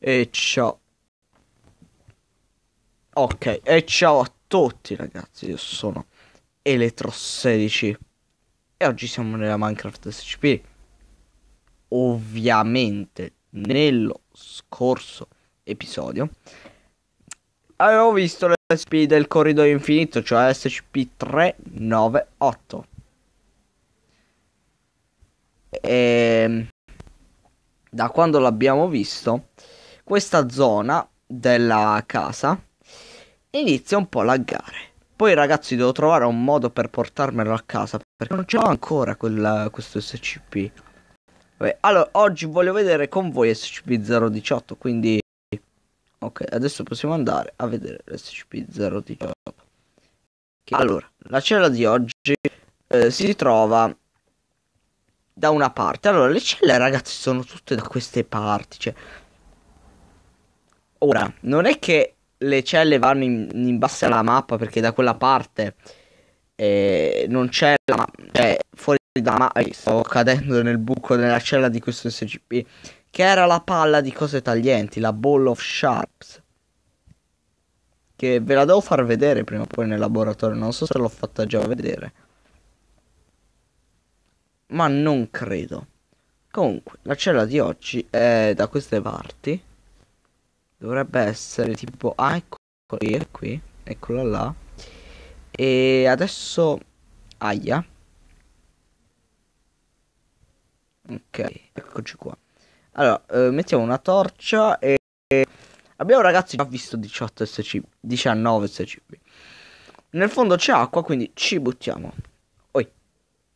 E ciao. Ok, e ciao a tutti ragazzi, io sono Eletro16 e oggi siamo nella Minecraft SCP. Ovviamente nello scorso episodio avevo visto l'SCP del corridoio infinito, cioè SCP-398. E ehm, da quando l'abbiamo visto questa zona della casa inizia un po' a laggare. Poi ragazzi devo trovare un modo per portarmelo a casa perché non ce ancora quel, questo SCP. Vabbè, allora, oggi voglio vedere con voi SCP-018, quindi... Ok, adesso possiamo andare a vedere l'SCP-018. Allora, la cella di oggi eh, si trova da una parte. Allora, le celle ragazzi sono tutte da queste parti, cioè Ora, non è che le celle vanno in, in basso alla mappa perché da quella parte eh, non c'è la mappa. Cioè, fuori da mappa. Eh, Stavo cadendo nel buco della cella di questo SCP. Che era la palla di cose taglienti, la ball of sharps. Che ve la devo far vedere prima o poi nel laboratorio. Non so se l'ho fatta già vedere. Ma non credo. Comunque, la cella di oggi è da queste parti dovrebbe essere tipo ah eccola qui, qui eccola là e adesso aia ok eccoci qua allora eh, mettiamo una torcia e abbiamo ragazzi già visto 18 scp 19 scp nel fondo c'è acqua quindi ci buttiamo oi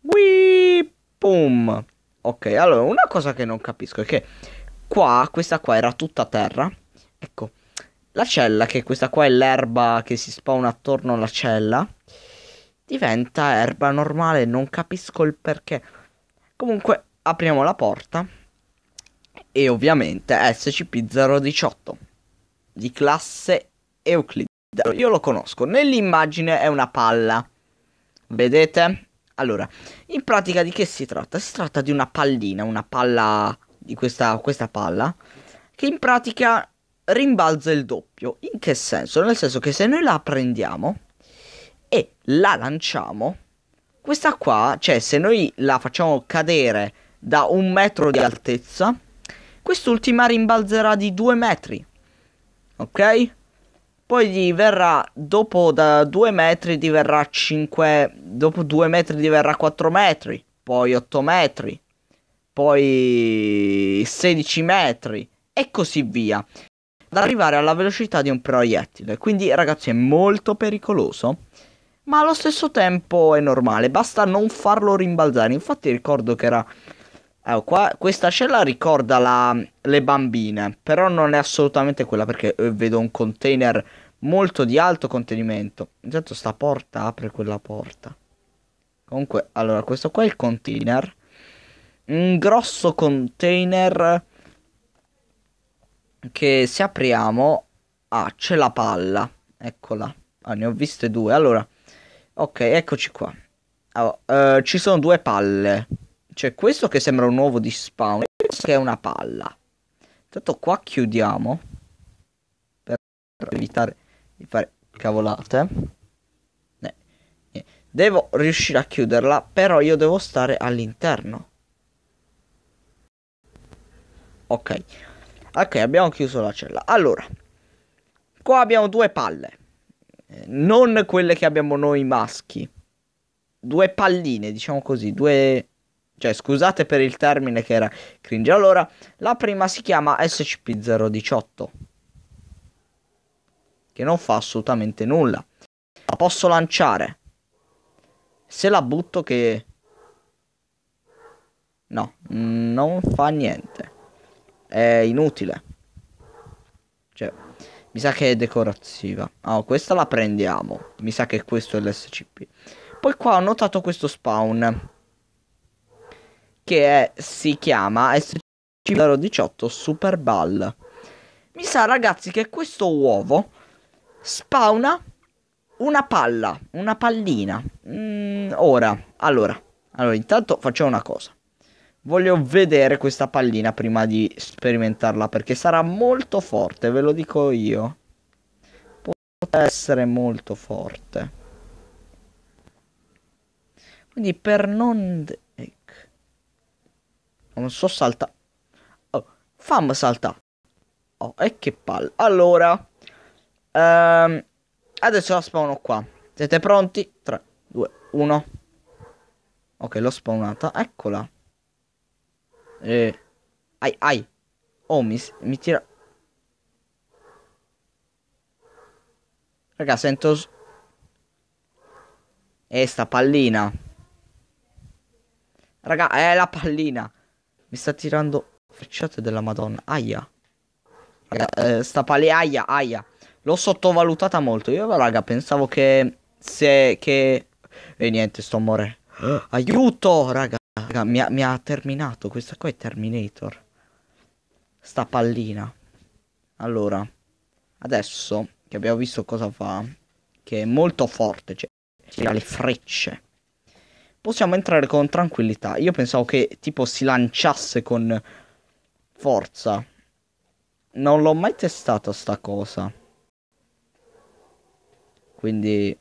Whee! pum ok allora una cosa che non capisco è che qua questa qua era tutta terra Ecco, la cella, che questa qua è l'erba che si spawna attorno alla cella, diventa erba normale, non capisco il perché. Comunque, apriamo la porta e ovviamente SCP-018 di classe Euclid. Io lo conosco, nell'immagine è una palla. Vedete? Allora, in pratica di che si tratta? Si tratta di una pallina, una palla di questa, questa palla che in pratica rimbalza il doppio. In che senso? Nel senso che se noi la prendiamo e la lanciamo, questa qua, cioè se noi la facciamo cadere da un metro di altezza, quest'ultima rimbalzerà di due metri. Ok? Poi diverrà dopo da 2 metri diverrà 5, dopo 2 metri diverrà 4 metri, poi 8 metri, poi 16 metri e così via ad arrivare alla velocità di un proiettile. Quindi ragazzi è molto pericoloso. Ma allo stesso tempo è normale, basta non farlo rimbalzare. Infatti ricordo che era... Ecco qua, questa cella ricorda la... le bambine, però non è assolutamente quella perché eh, vedo un container molto di alto contenimento. Intanto sta porta apre quella porta. Comunque, allora, questo qua è il container. Un grosso container che se apriamo... Ah, c'è la palla. Eccola. Ah, ne ho viste due. Allora, ok, eccoci qua. Allora, eh, ci sono due palle. C'è questo che sembra un uovo di spawn. che è una palla. Intanto qua chiudiamo. Per evitare di fare cavolate. Devo riuscire a chiuderla, però io devo stare all'interno. Ok. Ok, abbiamo chiuso la cella. Allora, qua abbiamo due palle. Eh, non quelle che abbiamo noi maschi. Due palline, diciamo così. Due... Cioè, scusate per il termine che era cringe. Allora, la prima si chiama SCP-018. Che non fa assolutamente nulla. La posso lanciare. Se la butto che... No, mm, non fa niente è inutile. Cioè, mi sa che è decorativa. Ah, oh, questa la prendiamo. Mi sa che questo è l'SCP. Poi qua ho notato questo spawn. Che è, si chiama SCP-018 Super Ball. Mi sa, ragazzi, che questo uovo spawna una palla, una pallina. Mm, ora, allora, allora, intanto facciamo una cosa. Voglio vedere questa pallina prima di sperimentarla perché sarà molto forte, ve lo dico io. Potrà essere molto forte. Quindi per non... Non so salta... Oh, fammi salta. Oh, e che palla. Allora... Ehm, adesso la spawno qua. Siete pronti? 3, 2, 1. Ok, l'ho spawnata. Eccola. Eh. Ai, ai. Oh, mi, mi tira... Raga, sento... Eh, sta pallina. Raga, è la pallina. Mi sta tirando frecciate della madonna. Aia. Raga, eh, sta pallina. Aia, aia. L'ho sottovalutata molto. Io, raga, pensavo che... Se... Che... E eh, niente, sto a morire. Aiuto, raga. Raga, mi ha, mi ha terminato. Questa qua è Terminator. Sta pallina. Allora, adesso che abbiamo visto cosa fa, che è molto forte, cioè tira le frecce. Possiamo entrare con tranquillità. Io pensavo che tipo si lanciasse con forza. Non l'ho mai testata sta cosa. Quindi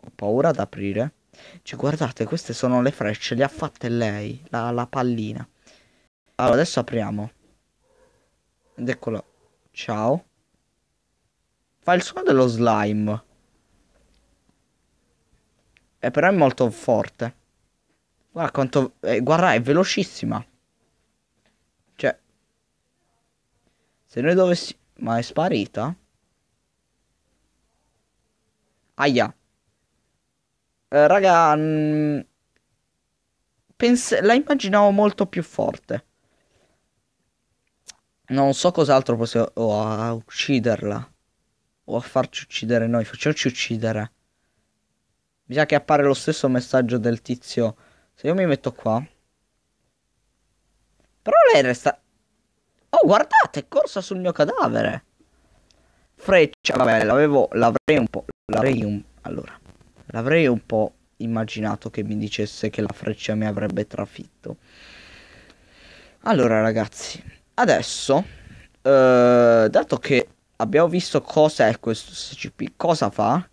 ho paura ad aprire. Cioè, guardate, queste sono le frecce, le ha fatte lei, la, la pallina. Allora, adesso apriamo. Ed eccolo. Ciao. Fa il suono dello slime. E eh, però è molto forte. Guarda quanto... Eh, guarda, è velocissima. Cioè... Se noi dovessimo... Ma è sparita? Aia. Eh, raga, mh, mm, pens- la immaginavo molto più forte. Non so cos'altro possiamo... o a ucciderla. O a farci uccidere noi, facciamoci uccidere. Mi sa che appare lo stesso messaggio del tizio. Se io mi metto qua... Però lei resta... Oh, guardate, è corsa sul mio cadavere. Freccia, vabbè, l'avevo... L'avrei un po'... L'avrei un... Allora. L'avrei un po' immaginato che mi dicesse che la freccia mi avrebbe trafitto. Allora ragazzi, adesso, eh, dato che abbiamo visto cosa è questo SCP, cosa fa,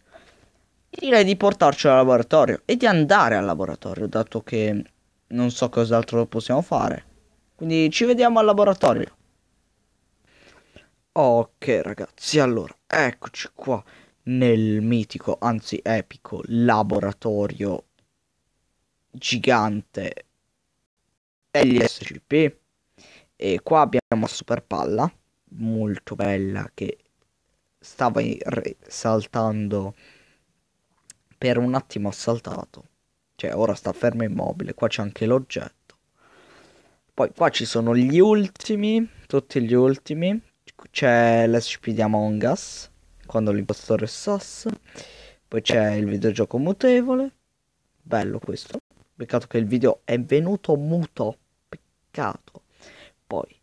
direi di portarci al laboratorio e di andare al laboratorio, dato che non so cos'altro possiamo fare. Quindi ci vediamo al laboratorio. Ok ragazzi, allora, eccoci qua nel mitico, anzi epico, laboratorio gigante degli SCP. E qua abbiamo Super Palla, molto bella, che stava saltando per un attimo ha saltato. Cioè, ora sta fermo immobile. Qua c'è anche l'oggetto. Poi qua ci sono gli ultimi, tutti gli ultimi. C'è l'SCP di Among Us quando l'impostore è SAS. Poi c'è il videogioco mutevole. Bello questo. Peccato che il video è venuto muto. Peccato. Poi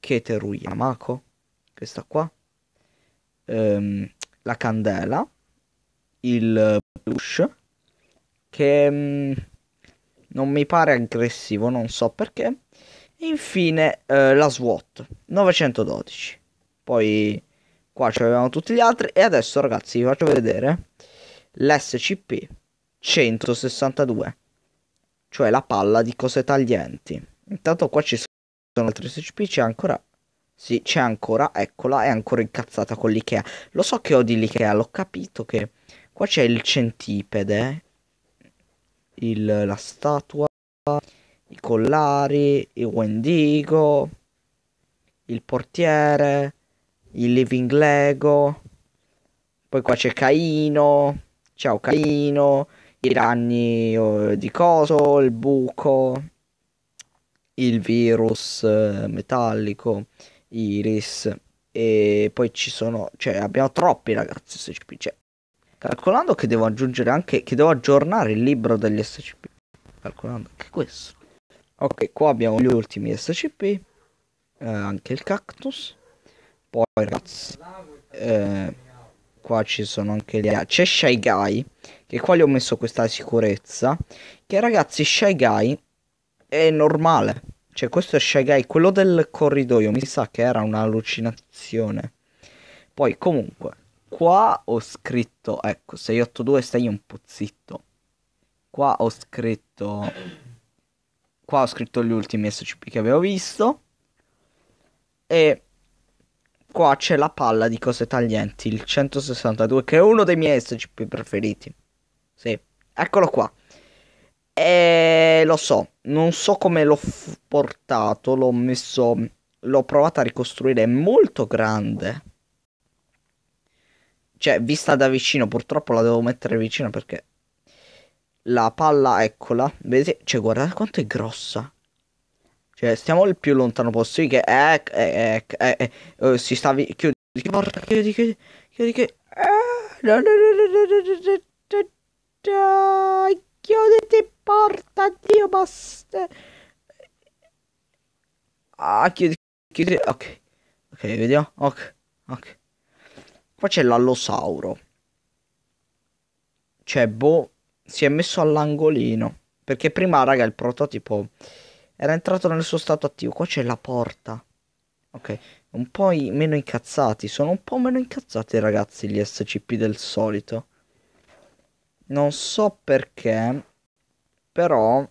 Keteru Yamako. Questa qua. Ehm, la candela. Il plush. Che mh, mm, non mi pare aggressivo, non so perché. E infine eh, la SWAT 912. Poi qua c'avevamo tutti gli altri e adesso ragazzi vi faccio vedere l'SCP 162 cioè la palla di cose taglienti intanto qua ci sono altri SCP c'è ancora sì c'è ancora eccola è ancora incazzata con l'Ikea lo so che odio l'Ikea l'ho capito che qua c'è il centipede il, la statua i collari il Wendigo il portiere il Living Lego, poi qua c'è Caino, ciao Caino, i ragni oh, di coso, il buco, il virus eh, metallico, Iris e poi ci sono, cioè abbiamo troppi ragazzi SCP, cioè, calcolando che devo aggiungere anche, che devo aggiornare il libro degli SCP, calcolando anche questo. Ok, qua abbiamo gli ultimi SCP, eh, anche il cactus, poi ragazzi, eh, qua ci sono anche le... C'è Shy Guy, che qua gli ho messo questa sicurezza, che ragazzi Shy Guy è normale. Cioè questo è Shy Guy, quello del corridoio, mi sa che era un'allucinazione. Poi comunque, qua ho scritto, ecco, 682 stai un po' zitto. Qua ho scritto qua ho scritto gli ultimi SCP che avevo visto e qua c'è la palla di cose taglienti, il 162, che è uno dei miei SCP preferiti. Sì, eccolo qua. E lo so, non so come l'ho f- portato, l'ho messo, l'ho provato a ricostruire, è molto grande. Cioè, vista da vicino, purtroppo la devo mettere vicino perché la palla, eccola, vedete, cioè guardate quanto è grossa. Cioè, stiamo il più lontano possibile. Ec, ec, ec, ec, si sta vi- chiudi, porta, chiudi, chiudi, chiudi, chiudi. no, no, no, no, no, no, no, chiuditi porta, Dio basta. Ah, chiudi, chiudi, ok. Ok, vediamo, ok, ok. Qua c'è l'allosauro. Cioè, boh, si è messo all'angolino. Perché prima, raga, il prototipo era entrato nel suo stato attivo. Qua c'è la porta. Ok. Un po' meno incazzati. Sono un po' meno incazzati, ragazzi, gli SCP del solito. Non so perché. Però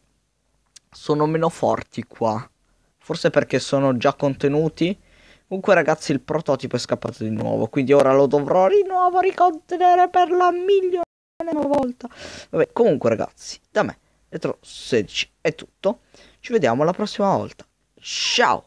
sono meno forti qua. Forse perché sono già contenuti. Comunque ragazzi il prototipo è scappato di nuovo, quindi ora lo dovrò di nuovo ricontenere per la milionesima volta. Vabbè, comunque ragazzi, da me, Retro 16 è tutto. Ci vediamo la prossima volta. Ciao!